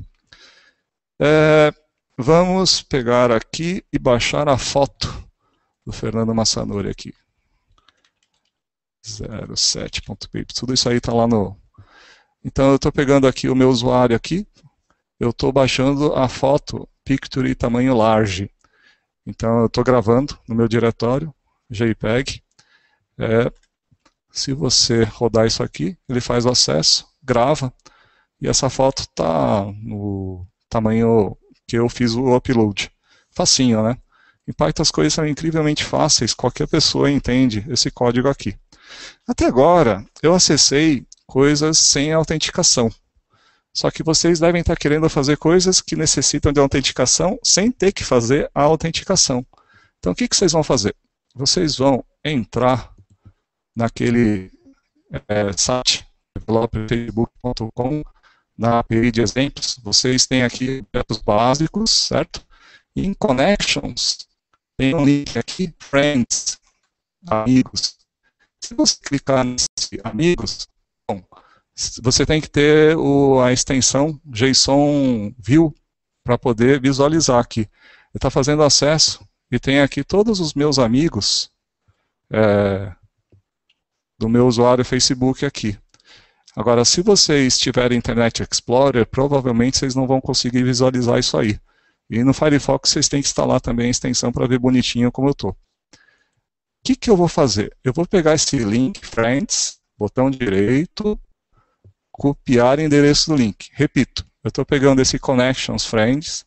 É, vamos pegar aqui e baixar a foto do Fernando Massanori aqui. 07.pip, tudo isso aí está lá no... Então eu estou pegando aqui o meu usuário aqui, eu estou baixando a foto Picture e tamanho large. Então eu estou gravando no meu diretório, JPEG. É, se você rodar isso aqui, ele faz o acesso, grava, e essa foto está no tamanho que eu fiz o upload. Facinho, né? Em Python as coisas são incrivelmente fáceis, qualquer pessoa entende esse código aqui. Até agora, eu acessei coisas sem autenticação. Só que vocês devem estar querendo fazer coisas que necessitam de autenticação sem ter que fazer a autenticação. Então, o que, que vocês vão fazer? Vocês vão entrar naquele é, site developerfacebook.com na API de exemplos. Vocês têm aqui os básicos, certo? em connections tem um link aqui, friends, amigos. Se você clicar nesse amigos, bom, você tem que ter o, a extensão JSON View para poder visualizar aqui. Ele está fazendo acesso e tem aqui todos os meus amigos é, do meu usuário Facebook aqui. Agora, se vocês tiverem Internet Explorer, provavelmente vocês não vão conseguir visualizar isso aí. E no Firefox vocês têm que instalar também a extensão para ver bonitinho como eu estou que, que eu vou fazer? Eu vou pegar esse link, friends, botão direito, copiar endereço do link. Repito, eu estou pegando esse connections friends,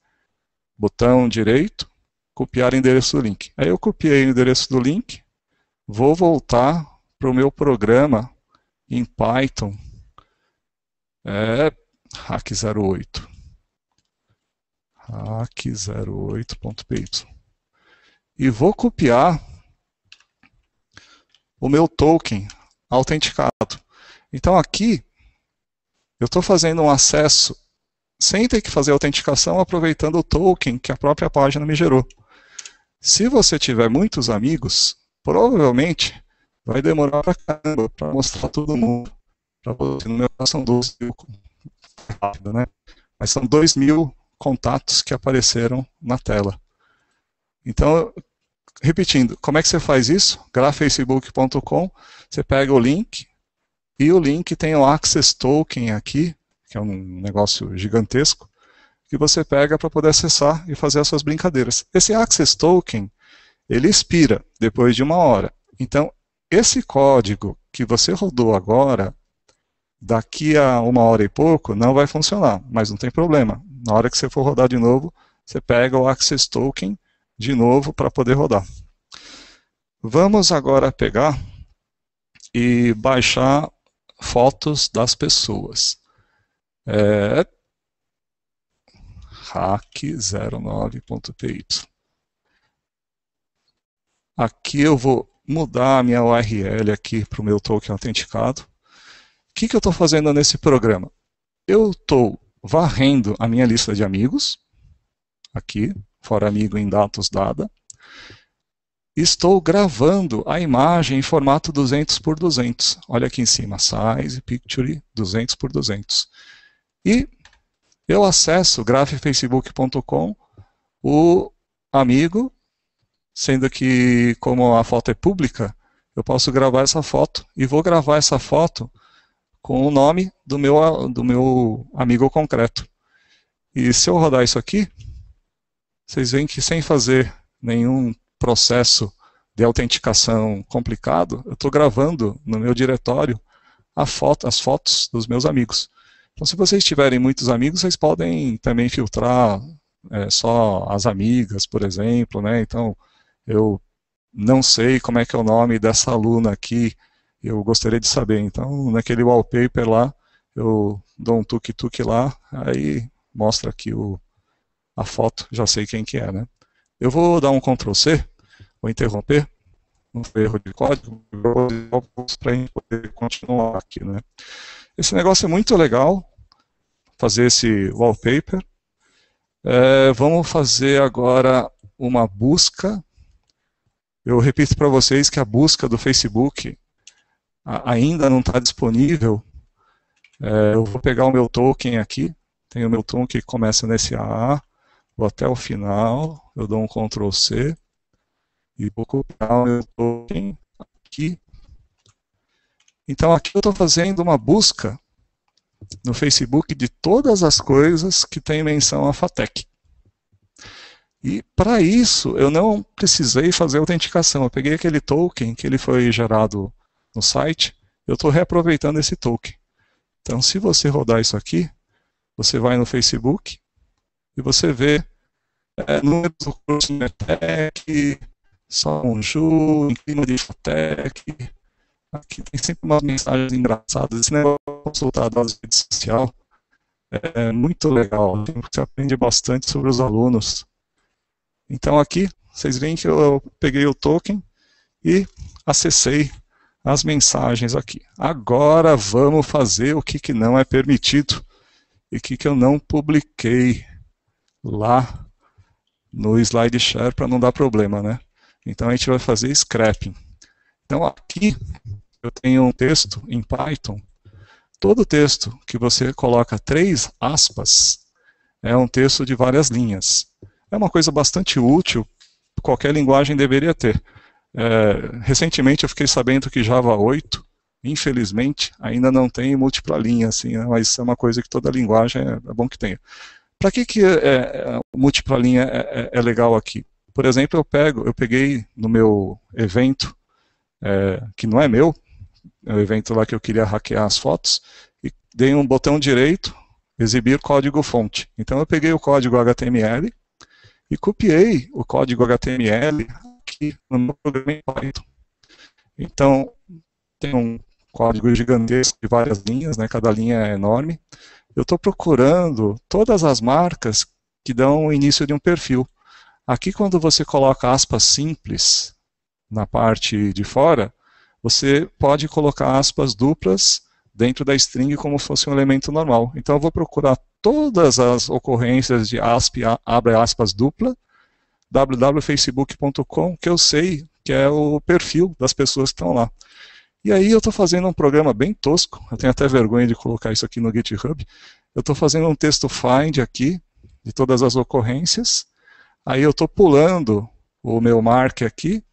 botão direito, copiar endereço do link. Aí eu copiei o endereço do link, vou voltar para o meu programa em Python, é hack08, hack08.py. E vou copiar o meu token autenticado. Então aqui eu estou fazendo um acesso sem ter que fazer autenticação, aproveitando o token que a própria página me gerou. Se você tiver muitos amigos, provavelmente vai demorar pra caramba para mostrar todo mundo. Para você, no meu caso são 12 mil, rápido, né? Mas são 2 mil contatos que apareceram na tela. Então, Repetindo, como é que você faz isso? grafacebook.com, você pega o link, e o link tem o Access Token aqui, que é um negócio gigantesco, que você pega para poder acessar e fazer as suas brincadeiras. Esse Access Token, ele expira depois de uma hora. Então, esse código que você rodou agora, daqui a uma hora e pouco, não vai funcionar, mas não tem problema. Na hora que você for rodar de novo, você pega o Access Token de novo para poder rodar. Vamos agora pegar e baixar fotos das pessoas. É, hack09.py. Aqui eu vou mudar a minha URL aqui para o meu token autenticado. O que, que eu estou fazendo nesse programa? Eu estou varrendo a minha lista de amigos, aqui, Fora Amigo em dados dada. Estou gravando a imagem em formato 200 por 200. Olha aqui em cima, Size, Picture, 200 por 200. E eu acesso grafefacebook.com, o amigo, sendo que como a foto é pública, eu posso gravar essa foto e vou gravar essa foto com o nome do meu, do meu amigo concreto. E se eu rodar isso aqui, vocês veem que sem fazer nenhum processo de autenticação complicado, eu estou gravando no meu diretório foto, as fotos dos meus amigos. Então, se vocês tiverem muitos amigos, vocês podem também filtrar é, só as amigas, por exemplo. Né? Então, eu não sei como é que é o nome dessa aluna aqui, eu gostaria de saber. Então, naquele wallpaper lá, eu dou um tuk-tuk lá, aí mostra aqui o, a foto, já sei quem que é, né? Eu vou dar um Ctrl C, vou interromper, um erro de código, para a gente poder continuar aqui, né? Esse negócio é muito legal, fazer esse wallpaper. É, vamos fazer agora uma busca. Eu repito para vocês que a busca do Facebook ainda não está disponível. É, eu vou pegar o meu token aqui. Tem o meu token que começa nesse AA. Vou até o final, eu dou um Ctrl C e vou copiar o meu token aqui. Então aqui eu estou fazendo uma busca no Facebook de todas as coisas que tem menção à FATEC. E para isso eu não precisei fazer autenticação. Eu peguei aquele token que ele foi gerado no site, eu estou reaproveitando esse token. Então se você rodar isso aqui, você vai no Facebook, e você vê é, números do curso Netec, São Ju, em clima de Fatec. Aqui tem sempre umas mensagens engraçadas. Esse negócio de consultar das redes sociais é muito legal. Você aprende bastante sobre os alunos. Então aqui, vocês veem que eu peguei o token e acessei as mensagens aqui. Agora vamos fazer o que, que não é permitido e o que, que eu não publiquei lá no SlideShare para não dar problema, né? Então a gente vai fazer scrapping. Então aqui eu tenho um texto em Python. Todo texto que você coloca três aspas é um texto de várias linhas. É uma coisa bastante útil, qualquer linguagem deveria ter. É, recentemente eu fiquei sabendo que Java 8, infelizmente, ainda não tem múltipla linha, assim, né? mas é uma coisa que toda linguagem é, é bom que tenha. Para que, que é, é múltipla linha é, é, é, legal aqui? Por exemplo, eu pego, eu peguei no meu evento, é, que não é meu, é o evento lá que eu queria hackear as fotos, e dei um botão direito, exibir código fonte. Então eu peguei o código HTML e copiei o código HTML aqui no meu programa em Python. Então, tem um código gigantesco de várias linhas, né, cada linha é enorme eu estou procurando todas as marcas que dão o início de um perfil. Aqui, quando você coloca aspas simples na parte de fora, você pode colocar aspas duplas dentro da string como se fosse um elemento normal. Então, eu vou procurar todas as ocorrências de asp, abre aspas dupla, www.facebook.com, que eu sei que é o perfil das pessoas que estão lá. E aí eu estou fazendo um programa bem tosco, eu tenho até vergonha de colocar isso aqui no GitHub. Eu estou fazendo um texto find aqui, de todas as ocorrências. Aí eu estou pulando o meu mark aqui,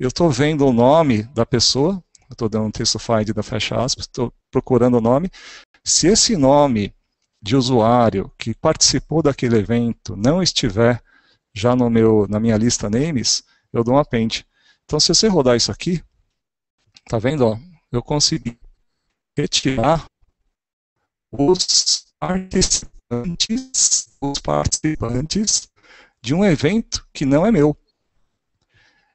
eu estou vendo o nome da pessoa, eu estou dando um texto find da fecha aspas, estou procurando o nome. Se esse nome de usuário que participou daquele evento não estiver já no meu, na minha lista names, eu dou um append. Então, se você rodar isso aqui, Tá vendo? Ó? Eu consegui retirar os participantes, os participantes de um evento que não é meu.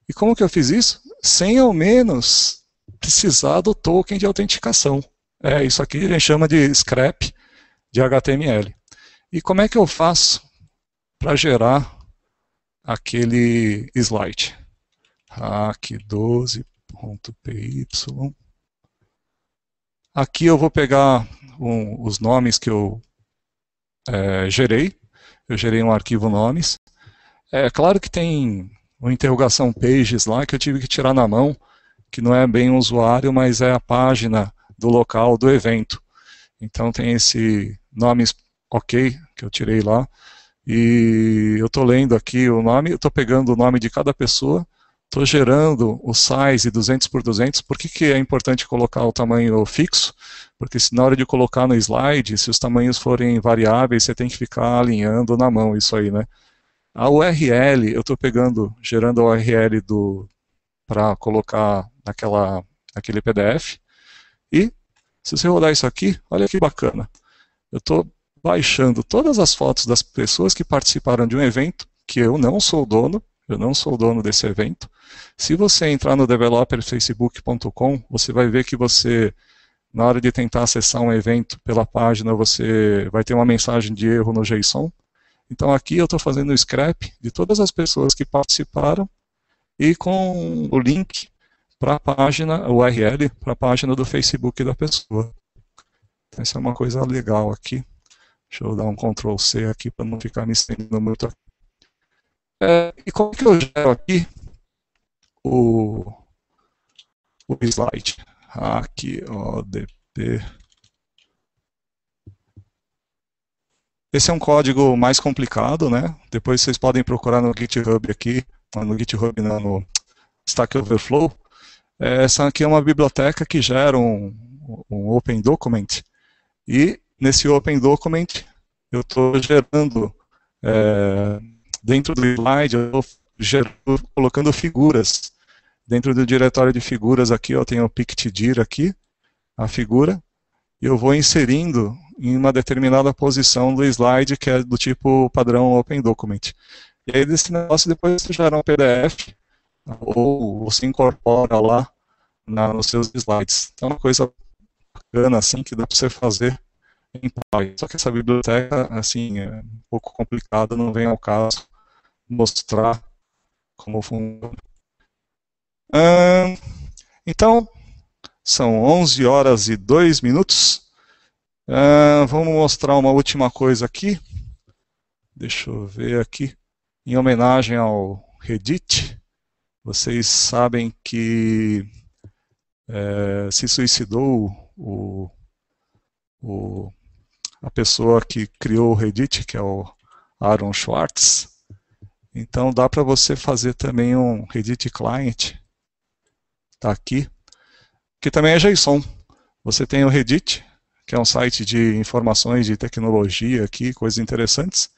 E como que eu fiz isso? Sem ao menos precisar do token de autenticação. É, isso aqui a gente chama de scrap de HTML. E como é que eu faço para gerar aquele slide? Hack 12 ponto py. Aqui eu vou pegar um, os nomes que eu é, gerei. Eu gerei um arquivo nomes. É claro que tem uma interrogação pages lá que eu tive que tirar na mão, que não é bem o usuário, mas é a página do local do evento. Então tem esse nomes ok que eu tirei lá. E eu estou lendo aqui o nome, estou pegando o nome de cada pessoa estou gerando o size 200 por 200, por que, que é importante colocar o tamanho fixo? Porque se na hora de colocar no slide, se os tamanhos forem variáveis, você tem que ficar alinhando na mão isso aí, né? A URL, eu estou pegando, gerando a URL do para colocar naquela, naquele PDF. E se você rodar isso aqui, olha que bacana. Eu estou baixando todas as fotos das pessoas que participaram de um evento que eu não sou dono, eu não sou dono desse evento. Se você entrar no developerfacebook.com, você vai ver que você, na hora de tentar acessar um evento pela página, você vai ter uma mensagem de erro no JSON. Então aqui eu estou fazendo o scrap de todas as pessoas que participaram e com o link para a página, o URL, para a página do Facebook da pessoa. Então, isso é uma coisa legal aqui. Deixa eu dar um Ctrl C aqui para não ficar me estendendo muito aqui. É, e como que eu gero aqui o, o slide? Aqui, ODP. Esse é um código mais complicado, né? Depois vocês podem procurar no GitHub aqui, no GitHub, não, no Stack Overflow. Essa aqui é uma biblioteca que gera um, um Open Document. E nesse Open Document eu estou gerando. É, Dentro do slide, eu estou colocando figuras. Dentro do diretório de figuras aqui, eu tenho o pictdir aqui, a figura, e eu vou inserindo em uma determinada posição do slide, que é do tipo padrão Open Document. E aí, desse negócio, depois você gera um PDF, ou você incorpora lá na, nos seus slides. Então, é uma coisa bacana, assim, que dá para você fazer em Python. Só que essa biblioteca, assim, é um pouco complicada, não vem ao caso mostrar como funciona. Hum, então, são 11 horas e 2 minutos. vamos mostrar uma última coisa aqui. Deixa eu ver aqui. Em homenagem ao Reddit, vocês sabem que é, se suicidou o, o, a pessoa que criou o Reddit, que é o Aaron Schwartz. Então dá para você fazer também um Reddit client, tá aqui, que também é JSON. Você tem o Reddit, que é um site de informações de tecnologia aqui, coisas interessantes.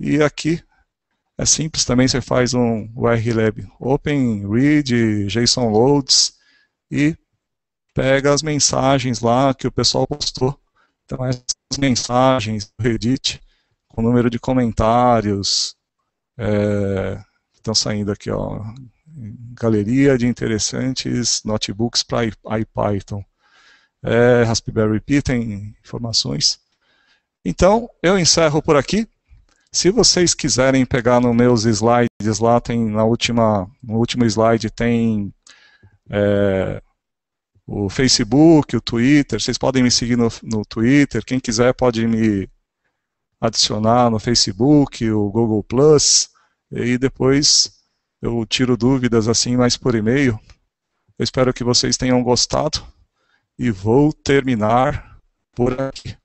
E aqui é simples também, você faz um lab Open, Read, JSON Loads e pega as mensagens lá que o pessoal postou. Então, essas mensagens do Reddit, com número de comentários, é, estão saindo aqui, ó, galeria de interessantes notebooks para IPython. É, Raspberry Pi tem informações. Então, eu encerro por aqui. Se vocês quiserem pegar nos meus slides, lá tem, na última, no último slide tem é, o Facebook, o Twitter, vocês podem me seguir no, no Twitter, quem quiser pode me adicionar no Facebook, o Google Plus, e depois eu tiro dúvidas assim mais por e-mail. Eu espero que vocês tenham gostado e vou terminar por aqui.